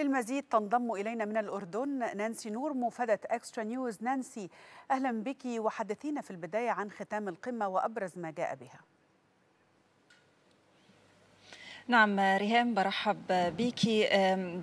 للمزيد تنضم إلينا من الأردن نانسي نور مفادة أكسترا نيوز نانسي أهلا بك وحدثينا في البداية عن ختام القمة وأبرز ما جاء بها نعم ريهام برحب بك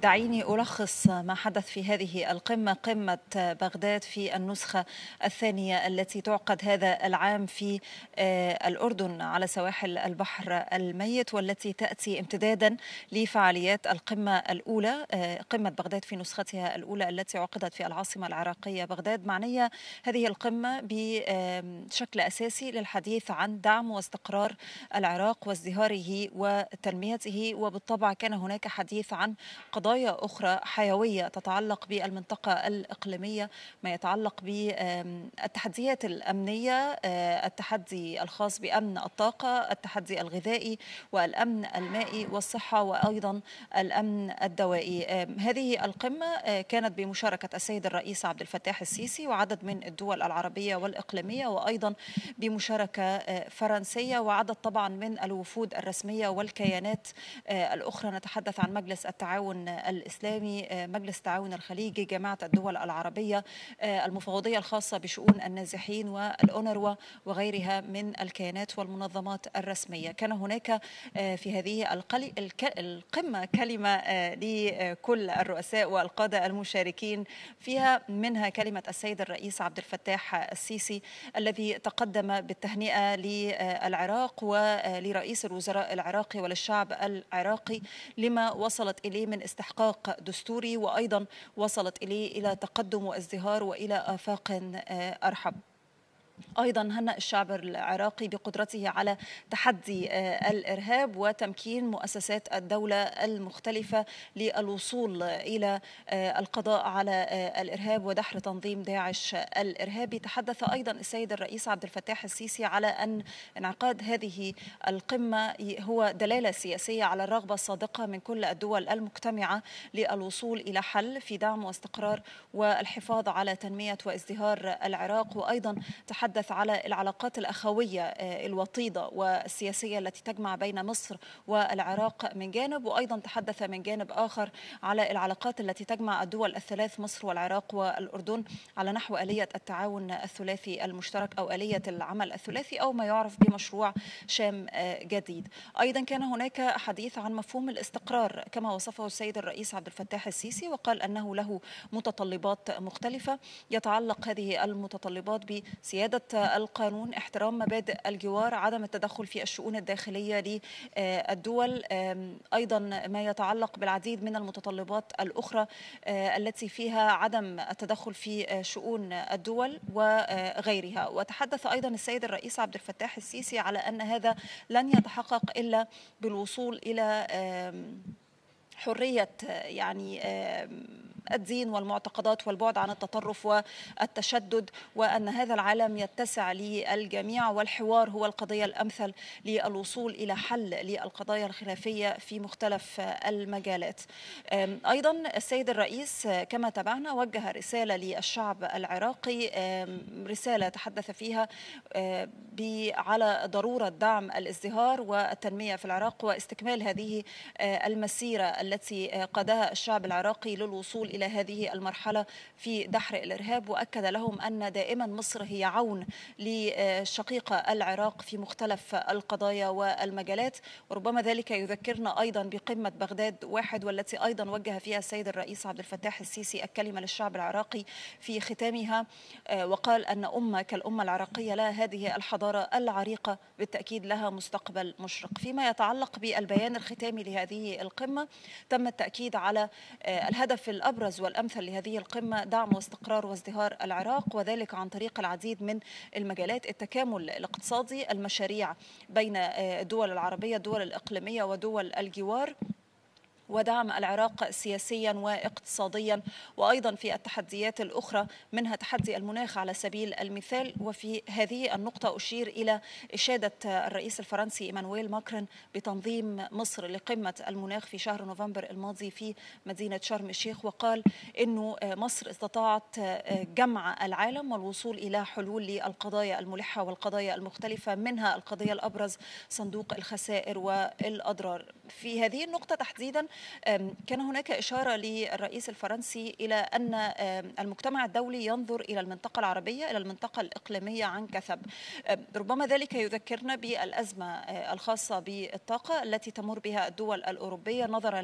دعيني ألخص ما حدث في هذه القمة قمة بغداد في النسخة الثانية التي تعقد هذا العام في أه، الأردن على سواحل البحر الميت والتي تأتي امتدادا لفعاليات القمة الأولى أه، قمة بغداد في نسختها الأولى التي عقدت في العاصمة العراقية بغداد معنية هذه القمة بشكل أساسي للحديث عن دعم واستقرار العراق وازدهاره وتنمية نهايته وبالطبع كان هناك حديث عن قضايا أخرى حيوية تتعلق بالمنطقة الإقليمية ما يتعلق بالتحديات الأمنية آه، التحدي الخاص بأمن الطاقة التحدي الغذائي والأمن المائي والصحة وأيضا الأمن الدوائي هذه القمة آه، كانت بمشاركة السيد الرئيس عبد الفتاح السيسي وعدد من الدول العربية والإقليمية وأيضا بمشاركة آه، فرنسية وعدد طبعا من الوفود الرسمية والكيانات الجهات آه، الأخرى نتحدث عن مجلس التعاون الإسلامي آه، مجلس التعاون الخليجي جماعة الدول العربية آه، المفوضية الخاصة بشؤون النازحين والأونروا وغيرها من الكيانات والمنظمات الرسمية كان هناك في هذه القمة كلمة لكل الرؤساء والقادة المشاركين فيها منها كلمة السيد الرئيس عبد الفتاح السيسي الذي تقدم بالتهنئة للعراق ولرئيس الوزراء العراقي وللشعب العراقي لما وصلت إليه من استحقاق دستوري وأيضا وصلت إليه إلى تقدم وازدهار وإلى آفاق آه، أرحب ايضا هنأ الشعب العراقي بقدرته على تحدي آه، الارهاب وتمكين مؤسسات الدوله المختلفه للوصول الى آه، القضاء على آه، الارهاب ودحر تنظيم داعش الارهابي تحدث ايضا السيد الرئيس عبد الفتاح السيسي على ان انعقاد هذه القمه هو دلاله سياسيه على الرغبه الصادقه من كل الدول المجتمعه للوصول الى حل في دعم واستقرار والحفاظ على تنميه وازدهار العراق وايضا تحدث نتحدث على العلاقات الأخوية آه، الوطيدة والسياسية التي تجمع بين مصر والعراق من جانب وأيضا تحدث من جانب آخر على العلاقات التي تجمع الدول الثلاث مصر والعراق والأردن على نحو آلية التعاون الثلاثي المشترك أو آلية العمل الثلاثي أو ما يعرف بمشروع شام آه، جديد أيضا كان هناك حديث عن مفهوم الاستقرار كما وصفه السيد الرئيس عبد الفتاح السيسي وقال أنه له متطلبات مختلفة يتعلق هذه المتطلبات بسيادة القانون احترام مبادئ الجوار عدم التدخل في الشؤون الداخليه للدول ايضا ما يتعلق بالعديد من المتطلبات الاخرى آه، التي فيها عدم التدخل في شؤون الدول وغيرها وتحدث ايضا السيد الرئيس عبد الفتاح السيسي على ان هذا لن يتحقق الا بالوصول الى حريه يعني الدين والمعتقدات والبعد عن التطرف والتشدد وأن هذا العالم يتسع للجميع والحوار هو القضية الأمثل للوصول إلى حل للقضايا الخلافية في مختلف المجالات أيضا السيد الرئيس كما تابعنا وجه رسالة للشعب العراقي رسالة تحدث فيها على ضرورة دعم الازدهار والتنمية في العراق واستكمال هذه المسيرة التي قادها الشعب العراقي للوصول إلى إلى هذه المرحلة في دحر الإرهاب وأكد لهم أن دائما مصر هي عون لشقيقة العراق في مختلف القضايا والمجالات وربما ذلك يذكرنا أيضا بقمة بغداد واحد والتي أيضا وجه فيها السيد الرئيس عبد الفتاح السيسي الكلمة للشعب العراقي في ختامها آه، وقال أن أمة كالأمة العراقية لها هذه الحضارة العريقة بالتأكيد لها مستقبل مشرق فيما يتعلق بالبيان الختامي لهذه القمة تم التأكيد على آه، الهدف الأبرز الأبرز والأمثل لهذه القمة دعم واستقرار وازدهار العراق وذلك عن طريق العديد من المجالات التكامل الاقتصادي المشاريع بين آه، الدول العربية الدول الإقليمية ودول الجوار ودعم العراق سياسيا واقتصاديا وأيضا في التحديات الأخرى منها تحدي المناخ على سبيل المثال وفي هذه النقطة أشير إلى إشادة الرئيس الفرنسي إيمانويل ماكرون بتنظيم مصر لقمة المناخ في شهر نوفمبر الماضي في مدينة شرم الشيخ وقال أنه مصر استطاعت جمع العالم والوصول إلى حلول للقضايا الملحة والقضايا المختلفة منها القضية الأبرز صندوق الخسائر والأضرار في هذه النقطة تحديدا كان هناك إشارة للرئيس الفرنسي إلى أن المجتمع الدولي ينظر إلى المنطقة العربية إلى المنطقة الإقليمية عن كثب ربما ذلك يذكرنا بالأزمة أه، الخاصة بالطاقة التي تمر بها الدول الأوروبية نظرا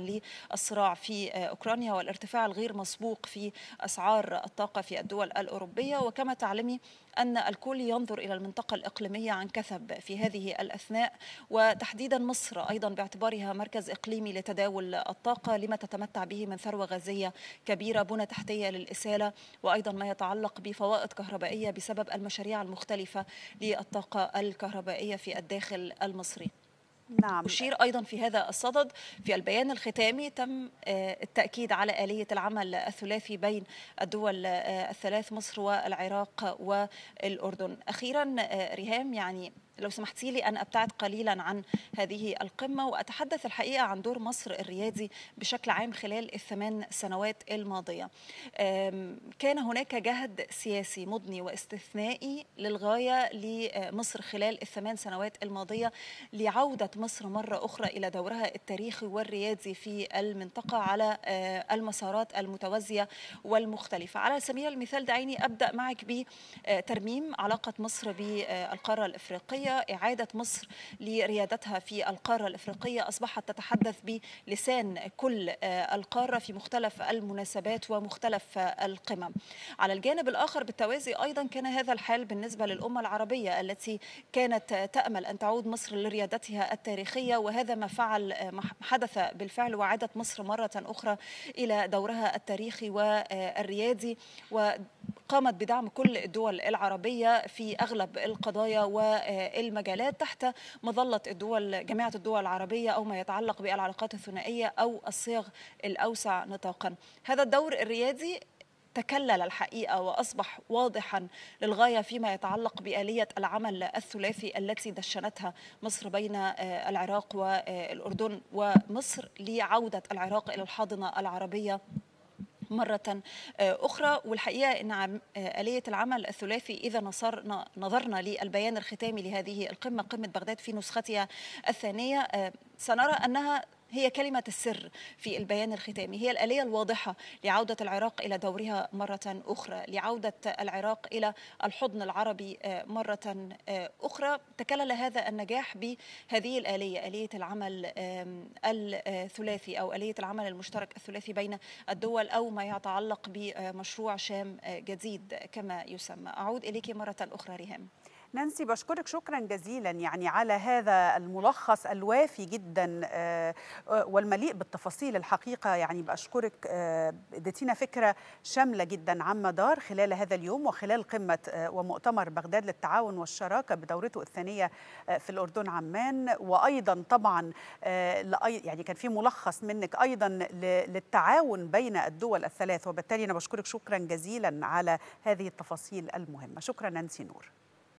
للصراع في أه، أوكرانيا والارتفاع الغير مسبوق في أسعار الطاقة في الدول الأوروبية وكما تعلمي أن الكل ينظر إلى المنطقة الإقليمية عن كثب في هذه الأثناء وتحديدا مصر أيضا باعتبارها مركز إقليمي لتداول الطاقة لما تتمتع به من ثروة غازية كبيرة بنى تحتية للإسالة وأيضا ما يتعلق بفوائد كهربائية بسبب المشاريع المختلفة للطاقة الكهربائية في الداخل المصري نعم. أشير أيضا في هذا الصدد في البيان الختامي تم آه، التأكيد على آلية العمل الثلاثي بين الدول آه، الثلاث مصر والعراق والأردن أخيرا آه، ريهام يعني لو سمحتي لي أن أبتعد قليلا عن هذه القمة وأتحدث الحقيقة عن دور مصر الريادي بشكل عام خلال الثمان سنوات الماضية كان هناك جهد سياسي مضني واستثنائي للغاية لمصر خلال الثمان سنوات الماضية لعودة مصر مرة أخرى إلى دورها التاريخي والريادي في المنطقة على آه، المسارات المتوازية والمختلفة على سبيل المثال دعيني أبدأ معك بترميم علاقة مصر بالقارة الإفريقية الأفريقية إعادة مصر لريادتها في القارة الأفريقية أصبحت تتحدث بلسان كل آه، القارة في مختلف المناسبات ومختلف القمم على الجانب الآخر بالتوازي أيضا كان هذا الحال بالنسبة للأمة العربية التي كانت تأمل أن تعود مصر لريادتها التاريخية وهذا ما فعل حدث بالفعل وعادت مصر مرة أخرى إلى دورها التاريخي والريادي و قامت بدعم كل الدول العربية في أغلب القضايا والمجالات تحت مظلة الدول جامعة الدول العربية أو ما يتعلق بالعلاقات الثنائية أو الصيغ الأوسع نطاقا هذا الدور الريادي تكلل الحقيقه واصبح واضحا للغايه فيما يتعلق باليه العمل الثلاثي التي دشنتها مصر بين آه، العراق والاردن ومصر لعوده العراق الى الحاضنه العربيه مرة آه، أخرى والحقيقة أن آه، آلية العمل الثلاثي إذا نصرنا نظرنا للبيان الختامي لهذه القمة قمة بغداد في نسختها الثانية آه، سنرى أنها هي كلمة السر في البيان الختامي هي الآلية الواضحة لعودة العراق إلى دورها مرة أخرى لعودة العراق إلى الحضن العربي آه، مرة آه، أخرى تكلل هذا النجاح بهذه الآلية آلية العمل الثلاثي أو آلية العمل المشترك الثلاثي بين الدول أو ما يتعلق بمشروع شام آه، جديد كما يسمى أعود إليك مرة أخرى ريهام نانسي بشكرك شكرا جزيلا يعني على هذا الملخص الوافي جدا آه، آه، والمليء بالتفاصيل الحقيقه يعني بشكرك اديتينا آه، فكره شامله جدا عن مدار خلال هذا اليوم وخلال قمه ومؤتمر بغداد للتعاون والشراكه بدورته الثانيه في الاردن عمان وايضا طبعا يعني كان في ملخص منك ايضا للتعاون بين الدول الثلاث وبالتالي انا بشكرك شكرا جزيلا على هذه التفاصيل المهمه شكرا نانسي نور